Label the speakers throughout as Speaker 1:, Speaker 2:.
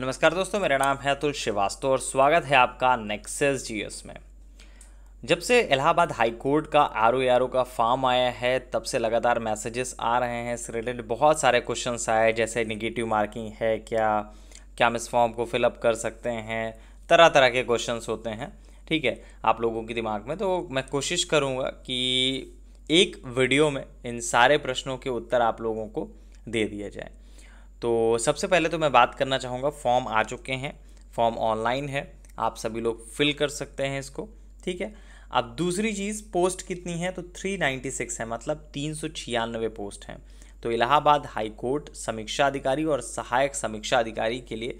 Speaker 1: नमस्कार दोस्तों मेरा नाम है अतुल श्रीवास्तव और स्वागत है आपका नेक्सेस जीएस में जब से इलाहाबाद हाई कोर्ट का आर ओ आर ओ का फॉर्म आया है तब से लगातार मैसेजेस आ रहे हैं इस रिलेटेड बहुत सारे क्वेश्चंस आए जैसे निगेटिव मार्किंग है क्या क्या हम इस फॉर्म को फिलअप कर सकते हैं तरह तरह के क्वेश्चंस होते हैं ठीक है आप लोगों के दिमाग में तो मैं कोशिश करूँगा कि एक वीडियो में इन सारे प्रश्नों के उत्तर आप लोगों को दे दिया जाए तो सबसे पहले तो मैं बात करना चाहूँगा फॉर्म आ चुके हैं फॉर्म ऑनलाइन है आप सभी लोग फिल कर सकते हैं इसको ठीक है अब दूसरी चीज़ पोस्ट कितनी है तो 396 है मतलब तीन पोस्ट हैं तो इलाहाबाद हाई कोर्ट समीक्षा अधिकारी और सहायक समीक्षा अधिकारी के लिए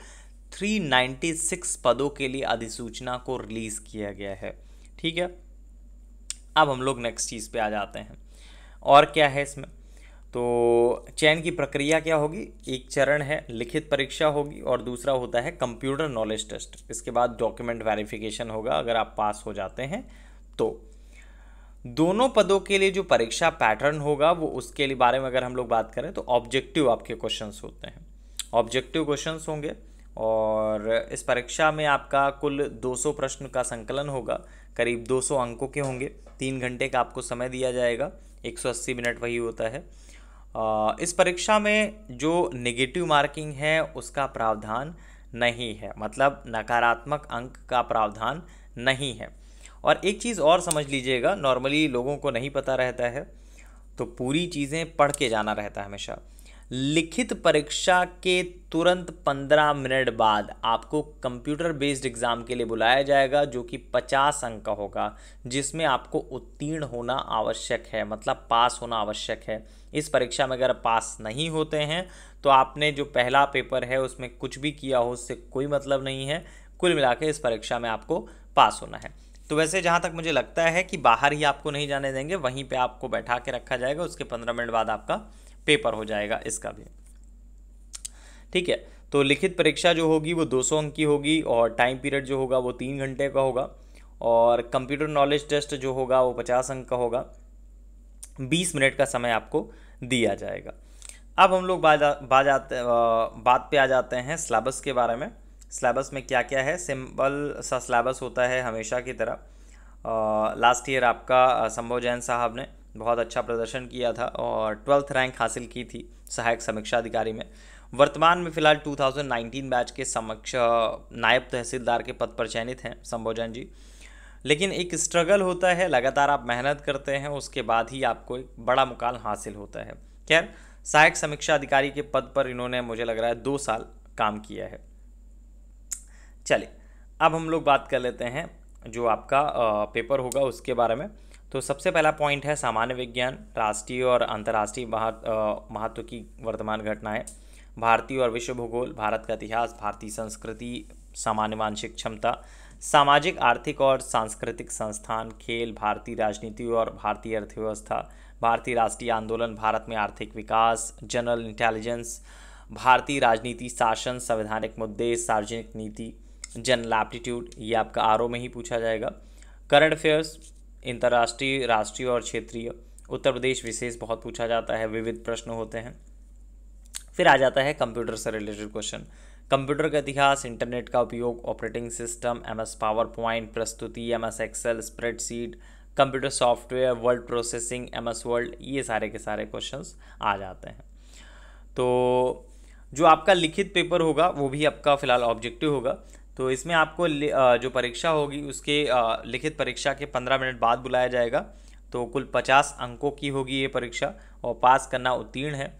Speaker 1: 396 पदों के लिए अधिसूचना को रिलीज़ किया गया है ठीक है अब हम लोग नेक्स्ट चीज़ पे आ जाते हैं और क्या है इसमें तो चयन की प्रक्रिया क्या होगी एक चरण है लिखित परीक्षा होगी और दूसरा होता है कंप्यूटर नॉलेज टेस्ट इसके बाद डॉक्यूमेंट वेरिफिकेशन होगा अगर आप पास हो जाते हैं तो दोनों पदों के लिए जो परीक्षा पैटर्न होगा वो उसके लिए बारे में अगर हम लोग बात करें तो ऑब्जेक्टिव आपके क्वेश्चन होते हैं ऑब्जेक्टिव क्वेश्चन होंगे और इस परीक्षा में आपका कुल 200 प्रश्न का संकलन होगा करीब 200 अंकों के होंगे तीन घंटे का आपको समय दिया जाएगा 180 मिनट वही होता है इस परीक्षा में जो नेगेटिव मार्किंग है उसका प्रावधान नहीं है मतलब नकारात्मक अंक का प्रावधान नहीं है और एक चीज़ और समझ लीजिएगा नॉर्मली लोगों को नहीं पता रहता है तो पूरी चीज़ें पढ़ के जाना रहता है हमेशा लिखित परीक्षा के तुरंत 15 मिनट बाद आपको कंप्यूटर बेस्ड एग्ज़ाम के लिए बुलाया जाएगा जो कि 50 अंक का होगा जिसमें आपको उत्तीर्ण होना आवश्यक है मतलब पास होना आवश्यक है इस परीक्षा में अगर पास नहीं होते हैं तो आपने जो पहला पेपर है उसमें कुछ भी किया हो उससे कोई मतलब नहीं है कुल मिला इस परीक्षा में आपको पास होना है तो वैसे जहाँ तक मुझे लगता है कि बाहर ही आपको नहीं जाने देंगे वहीं पर आपको बैठा के रखा जाएगा उसके पंद्रह मिनट बाद आपका पेपर हो जाएगा इसका भी ठीक है तो लिखित परीक्षा जो होगी वो 200 अंक की होगी और टाइम पीरियड जो होगा वो तीन घंटे का होगा और कंप्यूटर नॉलेज टेस्ट जो होगा वो पचास अंक का होगा बीस मिनट का समय आपको दिया जाएगा अब हम लोग बात बात आते बात पे आ जाते हैं सिलेबस के बारे में सिलेबस में क्या क्या है सिंपल सा सिलेबस होता है हमेशा की तरह लास्ट ईयर आपका संभव जैन साहब ने बहुत अच्छा प्रदर्शन किया था और ट्वेल्थ रैंक हासिल की थी सहायक समीक्षा अधिकारी में वर्तमान में फिलहाल 2019 बैच के समक्ष नायब तहसीलदार के पद पर चयनित हैं संभोजन जी लेकिन एक स्ट्रगल होता है लगातार आप मेहनत करते हैं उसके बाद ही आपको एक बड़ा मुकाल हासिल होता है खैर सहायक समीक्षा अधिकारी के पद पर इन्होंने मुझे लग रहा है दो साल काम किया है चलिए अब हम लोग बात कर लेते हैं जो आपका पेपर होगा उसके बारे में तो सबसे पहला पॉइंट है सामान्य विज्ञान राष्ट्रीय और अंतर्राष्ट्रीय महत्व की वर्तमान घटनाएं भारतीय और विश्व भूगोल भारत का इतिहास भारतीय संस्कृति सामान्य मानसिक क्षमता सामाजिक आर्थिक और सांस्कृतिक संस्थान खेल भारतीय राजनीति और भारतीय अर्थव्यवस्था भारतीय राष्ट्रीय आंदोलन भारत में आर्थिक विकास जनरल इंटेलिजेंस भारतीय राजनीति शासन संवैधानिक मुद्दे सार्वजनिक नीति जनरल एप्टीट्यूड ये आपका आरओ में ही पूछा जाएगा करंट अफेयर्स अंतर्राष्ट्रीय राष्ट्रीय और क्षेत्रीय उत्तर प्रदेश विशेष बहुत पूछा जाता है विविध प्रश्न होते हैं फिर आ जाता है कंप्यूटर से रिलेटेड क्वेश्चन कंप्यूटर का इतिहास इंटरनेट का उपयोग operating system M S PowerPoint प्रस्तुति M S Excel spreadsheet computer software word processing M S word ये सारे के सारे क्वेश्चन आ जाते हैं तो जो आपका लिखित पेपर होगा वो भी आपका फिलहाल ऑब्जेक्टिव होगा तो इसमें आपको जो परीक्षा होगी उसके लिखित परीक्षा के पंद्रह मिनट बाद बुलाया जाएगा तो कुल पचास अंकों की होगी ये परीक्षा और पास करना उत्तीर्ण है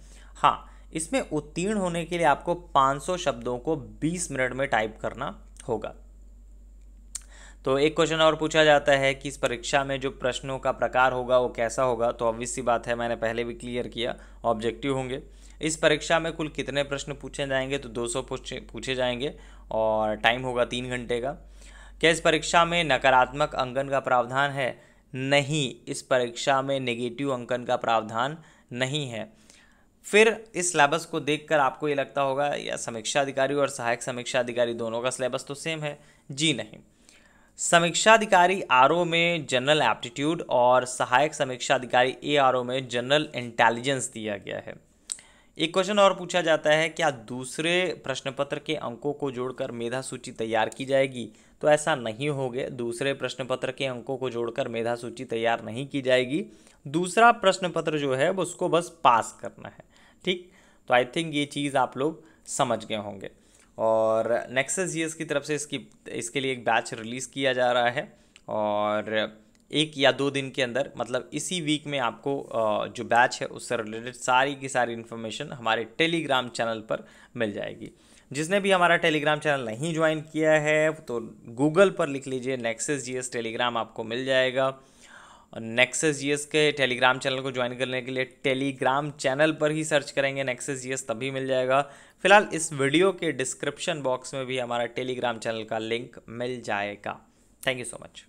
Speaker 1: हाँ इसमें उत्तीर्ण होने के लिए आपको 500 शब्दों को 20 मिनट में टाइप करना होगा तो एक क्वेश्चन और पूछा जाता है कि इस परीक्षा में जो प्रश्नों का प्रकार होगा वो कैसा होगा तो ऑब्वियस सी बात है मैंने पहले भी क्लियर किया ऑब्जेक्टिव होंगे इस परीक्षा में कुल कितने प्रश्न पूछे जाएंगे तो 200 सौ पूछे जाएंगे और टाइम होगा तीन घंटे का क्या इस परीक्षा में नकारात्मक अंकन का प्रावधान है नहीं इस परीक्षा में नेगेटिव अंकन का प्रावधान नहीं है फिर इस सिलेबस को देखकर आपको ये लगता होगा या समीक्षा अधिकारी और सहायक समीक्षा अधिकारी दोनों का सिलेबस तो सेम है जी नहीं समीक्षा अधिकारी आर में जनरल एप्टीट्यूड और सहायक समीक्षा अधिकारी ए आर में जनरल इंटेलिजेंस दिया गया है एक क्वेश्चन और पूछा जाता है क्या दूसरे प्रश्न पत्र के अंकों को जोड़कर मेधा सूची तैयार की जाएगी तो ऐसा नहीं होगा दूसरे प्रश्न पत्र के अंकों को जोड़कर मेधा सूची तैयार नहीं की जाएगी दूसरा प्रश्न पत्र जो है उसको बस पास करना है ठीक तो आई थिंक ये चीज़ आप लोग समझ गए होंगे और नेक्सस जी की तरफ से इसकी इसके लिए एक बैच रिलीज़ किया जा रहा है और एक या दो दिन के अंदर मतलब इसी वीक में आपको जो बैच है उससे रिलेटेड सारी की सारी इन्फॉर्मेशन हमारे टेलीग्राम चैनल पर मिल जाएगी जिसने भी हमारा टेलीग्राम चैनल नहीं ज्वाइन किया है तो गूगल पर लिख लीजिए नेक्सेस जीएस टेलीग्राम आपको मिल जाएगा और नेक्सेस जीएस के टेलीग्राम चैनल को ज्वाइन करने के लिए टेलीग्राम चैनल पर ही सर्च करेंगे नेक्सेस जीएस तभी मिल जाएगा फिलहाल इस वीडियो के डिस्क्रिप्शन बॉक्स में भी हमारा टेलीग्राम चैनल का लिंक मिल जाएगा थैंक यू सो मच